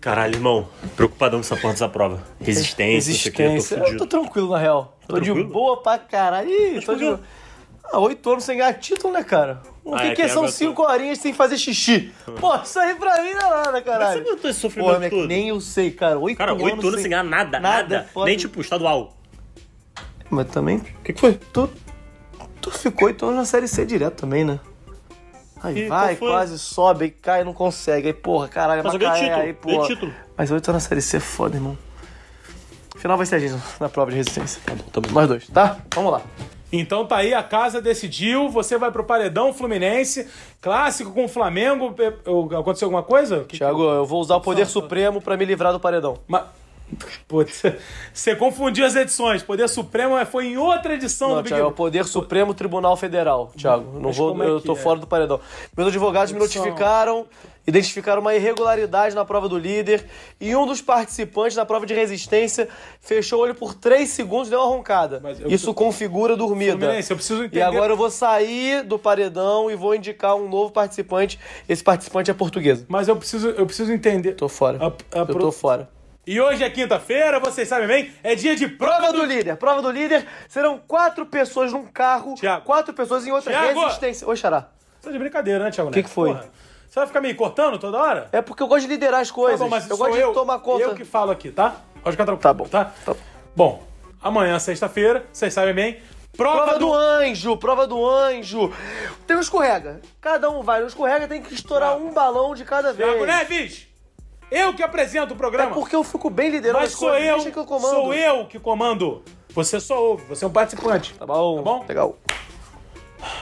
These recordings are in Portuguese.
Caralho, irmão, preocupadão com essa porra dessa prova. Resistência, Resistência. Eu tô, eu tô tranquilo, na real. tô de boa pra caralho. Ih, tô de boa. Ah, oito anos sem ganhar título, né, cara? O ah, que, é, que é? São cinco tô... horinhas sem fazer xixi. Pô, isso aí pra mim não é nada, caralho. Mas você aguentou esse sofrimento Pô, moleque, Nem eu sei, cara. Oito cara, anos. Cara, oito anos sem... ganhar nada, nada. nada. É nem tipo estadual. Mas também. O que, que foi? Tu... tu ficou oito anos na série C direto também, né? Aí e vai, quase sobe, aí cai, não consegue. Aí, porra, caralho, mas Macaé, título, aí, porra. Título. Mas oito na série C é foda, irmão. Final vai ser a gente na prova de resistência. Tá bom, tá bom. Nós dois, tá? Vamos lá. Então tá aí, a casa decidiu, você vai pro paredão Fluminense, clássico com o Flamengo. Aconteceu alguma coisa? Tiago, eu vou usar o poder supremo para me livrar do paredão. Mas... Putz, você confundiu as edições. Poder Supremo é- foi em outra edição não, do Big é o Poder Supremo Tribunal Federal, Thiago. Hum, não vou, é eu tô é? fora do paredão. Meus advogados me notificaram, identificaram uma irregularidade na prova do líder e um dos participantes na prova de resistência fechou o olho por 3 segundos e deu uma roncada. Isso configura dormida. eu preciso entender. E agora eu vou sair do paredão e vou indicar um novo participante. Esse participante é português. Mas eu preciso, eu preciso entender. Tô fora. A, a eu tô fora. E hoje é quinta-feira, vocês sabem bem, é dia de prova do líder. Prova do líder serão quatro pessoas num carro, Thiago. quatro pessoas em outra Thiago. resistência. Oi, Xará. Você tá é de brincadeira, né, Thiago? O que, que foi? Porra. Você vai ficar me cortando toda hora? É porque eu gosto de liderar as coisas. Tá bom, mas eu gosto eu, de tomar conta. Eu que falo aqui, tá? Pode ficar tranquilo. Tá bom. Tá? tá bom. Bom, amanhã, sexta-feira, vocês sabem bem, Prova, prova do... do... anjo, prova do anjo. Tem um escorrega. Cada um vai no escorrega, tem que estourar um balão de cada Thiago vez. Thiago Neves! Eu que apresento o programa. É porque eu fico bem liderando Mas sou eu, que eu comando. sou eu que comando. Você só ouve, você é um participante. Tá bom. Tá bom? Legal.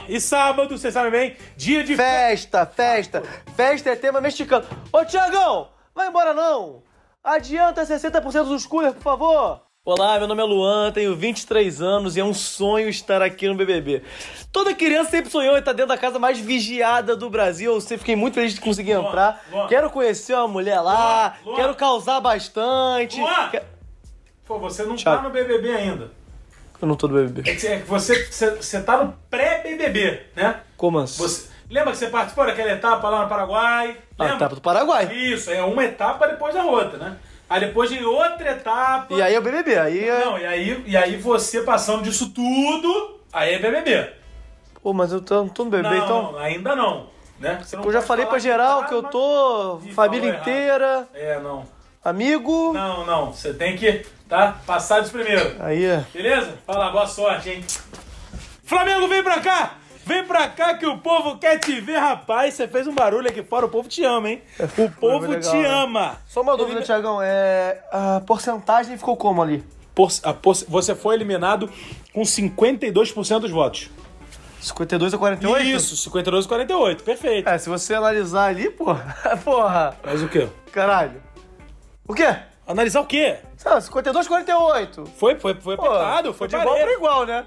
E sábado, vocês sabem bem, dia de festa, festa. Festa é tema mexicano. Ô, Tiagão, vai embora não. Adianta 60% dos coolers, por favor. Olá, meu nome é Luan, tenho 23 anos e é um sonho estar aqui no BBB. Toda criança sempre sonhou em estar dentro da casa mais vigiada do Brasil. Eu sempre fiquei muito feliz de conseguir Luan, entrar. Luan. Quero conhecer uma mulher lá, Luan, quero causar bastante. Luan! Pô, você não Tchau. tá no BBB ainda. Eu não tô no BBB. É, é que você, você, você tá no pré-BBB, né? Como assim? Você... Lembra que você participou daquela etapa lá no Paraguai? Lembra? A etapa do Paraguai. Isso, é uma etapa depois da outra, né? Aí depois em outra etapa. E aí é o BBB. Aí é... Não, e aí, e aí você passando disso tudo, aí é BBB. Pô, mas eu tô, não tô no BBB, não, então. Não, ainda não. Né? Não eu já falei pra geral que, tá que eu tô, família inteira. É, não. Amigo. Não, não. Você tem que, tá? Passar disso primeiro. Aí. É. Beleza? Fala, boa sorte, hein? Flamengo, vem pra cá! Vem pra cá que o povo quer te ver, rapaz. Você fez um barulho aqui fora, o povo te ama, hein? O povo legal, te né? ama. Só uma dúvida, Ele... Tiagão. É... A porcentagem ficou como ali? Por... Por... Você foi eliminado com 52% dos votos. 52 a 48? Isso, 52 a 48, perfeito. É, se você analisar ali, porra. porra. Mas o quê? Caralho. O quê? Analisar o quê? Sei lá, 52 a 48. Foi, foi, foi apertado, foi de igual pra igual, né?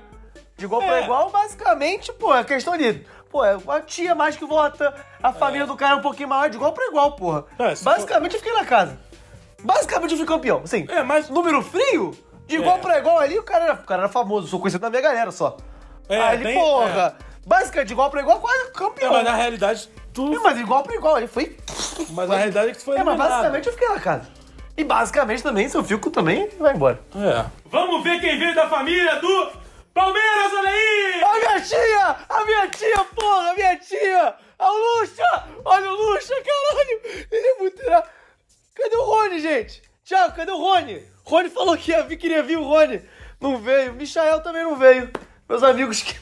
de igual é. para igual, basicamente, pô, é questão de. Pô, é a tia mais que vota, a família do cara é um pouquinho maior, de igual para igual, porra. É, basicamente, for... eu fiquei na casa. Basicamente, eu fui campeão, sim. É, mas. Número frio? De igual é. pra igual ali, o cara, era, o cara era famoso, sou conhecido da minha galera só. É, Aí porra. É. Basicamente, de igual pra igual, quase campeão. É, mas na realidade, tu. É, mas igual pra igual, ele foi. Mas na realidade é que tu foi. É, mas basicamente eu fiquei na casa. E basicamente também, se eu fico também, vai embora. É. Vamos ver quem veio da família do Palmeiras, olha aí! A minha tia! A minha tia, porra! A minha tia! A é Luxa! Olha o Luxa, caralho! Ele é muito irado. Cadê o Rony, gente? Tiago, cadê o Rony? Rony falou que ia vir, queria vir o Rony. Não veio. Michael também não veio. Meus amigos que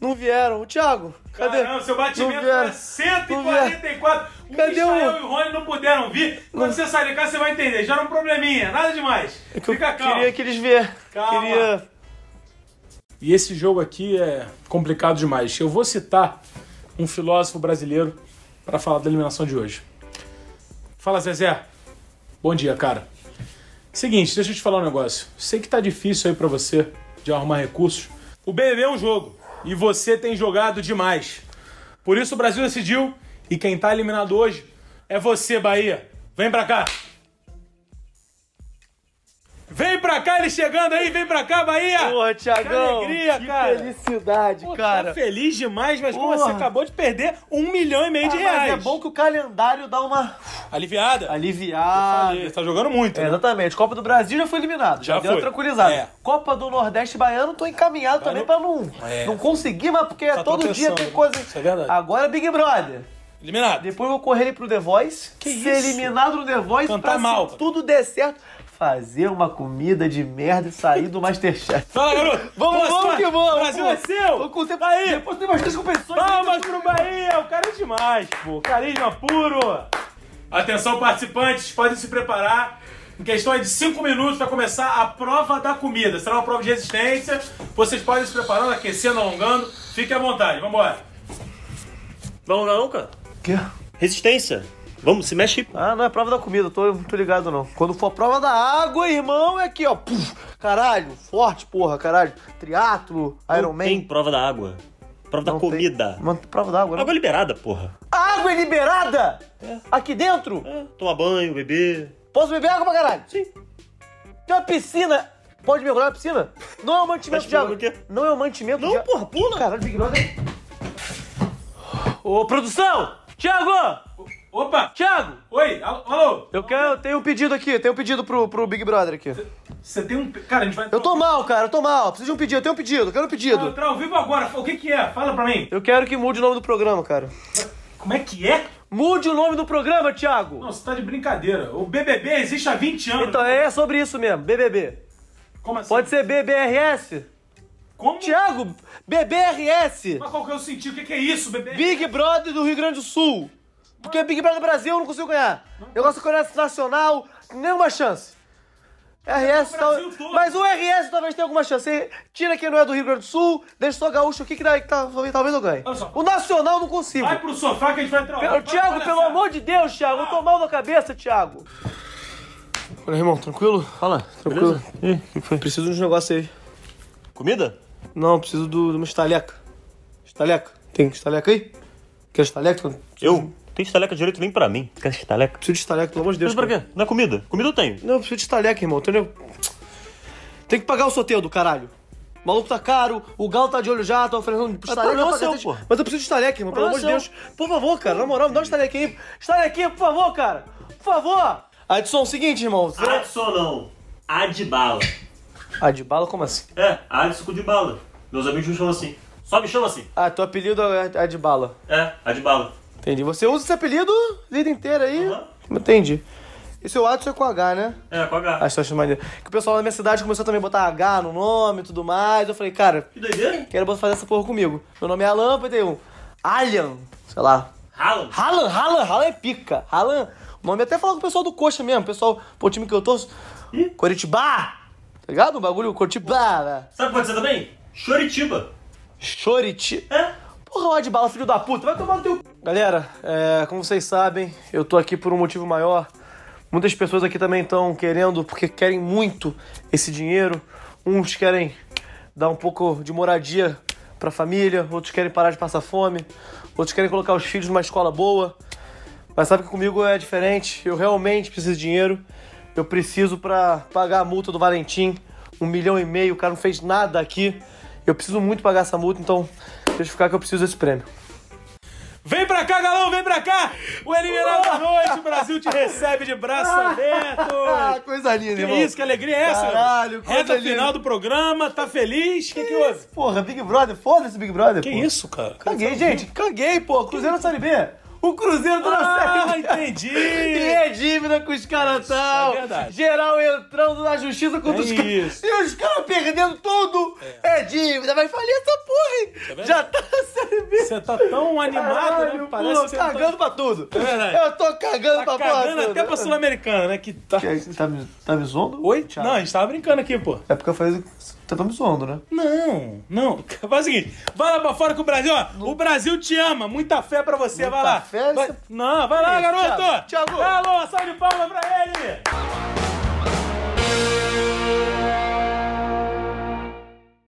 não vieram. O Thiago, cadê? Caramba, seu batimento foi 144. O cadê o... e o Rony não puderam vir. Quando não. você sair de casa, você vai entender. Já era um probleminha, nada demais. É Fica calmo. Queria que eles vieram. Calma. Queria... E esse jogo aqui é complicado demais. Eu vou citar um filósofo brasileiro para falar da eliminação de hoje. Fala, Zezé. Bom dia, cara. Seguinte, deixa eu te falar um negócio. Sei que tá difícil aí para você de arrumar recursos. O BBB é um jogo e você tem jogado demais. Por isso o Brasil decidiu e quem tá eliminado hoje é você, Bahia. Vem pra cá. Vem pra cá, ele chegando aí, vem pra cá, Bahia! Porra, Tiagão! Que alegria, que cara! felicidade, Pô, tá cara! Tá feliz demais, mas como você acabou de perder um milhão e meio ah, de reais. é bom que o calendário dá uma... Aliviada. Aliviada. você tá jogando muito, é, né? Exatamente. Copa do Brasil já foi eliminado. Já, já deu foi. tranquilizado. É. Copa do Nordeste Baiano, tô encaminhado também pra não, é. não conseguir, mas porque é tá todo dia tem né? coisa... Isso é verdade. Agora Big Brother. Eliminado. Depois eu vou correr ele pro The Voice. Que ser isso? eliminado no The Voice Cantar pra mal. se tudo der certo fazer uma comida de merda e sair do Masterchef. Fala, garoto! Vamos, vamos que vamos! Brasil pô. é seu! Tô com tempo, aí! Depois tem mais três competições! Palmas né? pro Bahia! O cara é demais, pô! Carisma puro! Atenção, participantes, podem se preparar. Em questão de 5 minutos para começar a prova da comida. Será uma prova de resistência. Vocês podem se preparando, aquecendo, alongando. Fiquem à vontade, vamos Vamos não, cara? Que? Resistência. Vamos, se mexe. Ah, não é prova da comida, tô, muito ligado não. Quando for prova da água, irmão, é aqui, ó. Puf, caralho, forte, porra, caralho. Triatlo, Iron Man. Tem prova da água. Prova não da tem. comida. Mano, prova da água. Né? Água não. liberada, porra. Água é liberada? É. Aqui dentro? É. Tomar banho, beber. Posso beber água pra caralho? Sim. Tem uma piscina. Pode mergulhar na piscina? Não é um mantimento de água. Não é um mantimento não, de água. Não, porra, pula. Caralho, Big Brother. Ô, produção! Thiago! Opa! Thiago! Oi, alô? Eu, quero, eu tenho um pedido aqui, tenho um pedido pro, pro Big Brother aqui. Você tem um. Cara, a gente vai. Eu tô mal, cara, eu tô mal. Preciso de um pedido, eu tenho um pedido, eu quero um pedido. Entrar ao vivo agora, o que que é? Fala pra mim. Eu quero que mude o nome do programa, cara. Como é que é? Mude o nome do programa, Thiago! Não, você tá de brincadeira. O BBB existe há 20 anos. Então, né? é sobre isso mesmo, BBB. Como assim? Pode ser BBRS? Como? Thiago, BBRS! Mas qual que é o sentido? O que que é isso, BBRS? Big Brother do Rio Grande do Sul. Porque Big Brother Brasil eu não consigo ganhar. Não eu gosto de Nacional, nenhuma chance. É RS tal... Mas o RS talvez tenha alguma chance. Você tira quem não é do Rio Grande do Sul, deixa só gaúcho aqui que, daí, que tá, talvez eu ganhe. O Nacional não consigo. Vai pro sofá que a gente vai entrar. Pelo, Thiago, pelo amor de Deus, Thiago, ah. eu tô mal na cabeça, Thiago. Olha, irmão, tranquilo? Fala, tranquilo. que foi? Preciso de uns negócios aí. Comida? Não, preciso de uma estaleca. Estaleca. Tem estaleca aí? Quer estaleca? Eu? Tem estaleca direito nem pra mim. quer estaleca? Preciso de estaleca, pelo amor de Deus. Mas pra quê? Não é comida? Comida eu tenho. Não, eu preciso de estaleca, irmão. Entendeu? Tem que pagar o sorteio do caralho. O maluco tá caro, o Galo tá de olho já, tá oferecendo mas estaleca seu, pô. Mas eu preciso de estaleca, irmão, pelo amor de Deus. Por favor, cara, na moral, me dá um estaleca aí. Estalequinha, por favor, cara. Por favor. Adson, o seguinte, irmão. Você... Adson não. Adbala. Adbala, como assim? É, Adson de bala. Meus amigos me chamam assim. Só me chamam assim. Ah, teu apelido é bala. É, Adibala. Entendi. Você usa esse apelido a vida inteira aí? Uhum. Entendi. E seu é Adson é com H, né? É, com H. Acho, acho maneiro. Que o pessoal da minha cidade começou também a botar H no nome e tudo mais. Eu falei, cara, que doideira? quero fazer essa porra comigo. Meu nome é Alan, tem um Alien, sei lá. Haaland. Haaland, Haaland, Haaland é pica. Haaland, o nome até falar com o pessoal do Coxa mesmo. O pessoal, pô, o time que eu torço, Ih? Coritibá. Tá ligado? O bagulho Coritibá, né? Sabe o que pode ser também? Choritiba. Choritiba? É. Porra, ó de bala, filho da puta. Vai tomar no teu Galera, é, como vocês sabem, eu tô aqui por um motivo maior. Muitas pessoas aqui também estão querendo, porque querem muito esse dinheiro. Uns querem dar um pouco de moradia para a família, outros querem parar de passar fome, outros querem colocar os filhos numa escola boa. Mas sabe que comigo é diferente. Eu realmente preciso de dinheiro. Eu preciso para pagar a multa do Valentim, um milhão e meio. O cara não fez nada aqui. Eu preciso muito pagar essa multa, então deixa eu ficar que eu preciso desse prêmio. Vem pra cá, galão, vem pra cá! O Eliminado da oh! Noite, o Brasil te recebe de braços abertos! Ah, coisa linda, que irmão. isso, que alegria é essa? Caralho, coisa Reta linda. final do programa, tá feliz? Que que, que houve? Porra, Big Brother, foda-se Big Brother, Que pô. isso, cara? Caguei, tá gente, caguei, pô, Cruzeiro na Série B. O Cruzeiro tá na ah, Série entendi. E é dívida com os caras tal. É verdade. Geral entrando na justiça contra é os caras. E os caras perdendo tudo. É. é. dívida. Vai falir essa porra, hein? É Já tá na Série B. Você tá tão animado, né? Caralho, né? Parece que tá- cagando tá... pra tudo. É verdade. Eu tô cagando tá pra cagando porra Cagando até pra Sul-Americana, né? Que tá... Que, é tá, me, tá me Oi? Thiago. Não, a gente tava brincando aqui, pô. É porque eu falei... Tá me zoando, né? Não, não. Faz o seguinte, vai lá pra fora com o Brasil, ó. No... O Brasil te ama. Muita fé pra você, muita vai lá. Fé, vai... Não, vai lá, garoto! Thiago! Alô, salve de palmas pra ele!